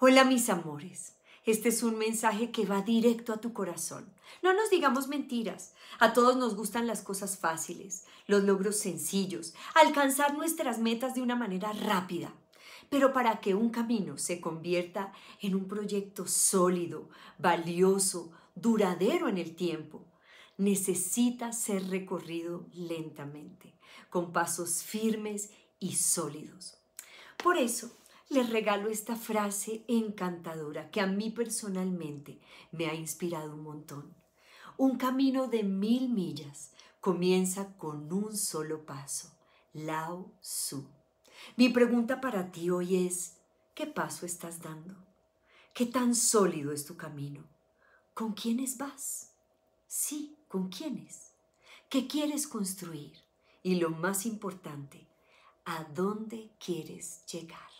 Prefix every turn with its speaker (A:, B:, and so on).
A: Hola mis amores, este es un mensaje que va directo a tu corazón. No nos digamos mentiras, a todos nos gustan las cosas fáciles, los logros sencillos, alcanzar nuestras metas de una manera rápida. Pero para que un camino se convierta en un proyecto sólido, valioso, duradero en el tiempo, necesita ser recorrido lentamente, con pasos firmes y sólidos. Por eso, les regalo esta frase encantadora que a mí personalmente me ha inspirado un montón. Un camino de mil millas comienza con un solo paso, Lao Tzu. Mi pregunta para ti hoy es, ¿qué paso estás dando? ¿Qué tan sólido es tu camino? ¿Con quiénes vas? Sí, ¿con quiénes? ¿Qué quieres construir? Y lo más importante, ¿a dónde quieres llegar?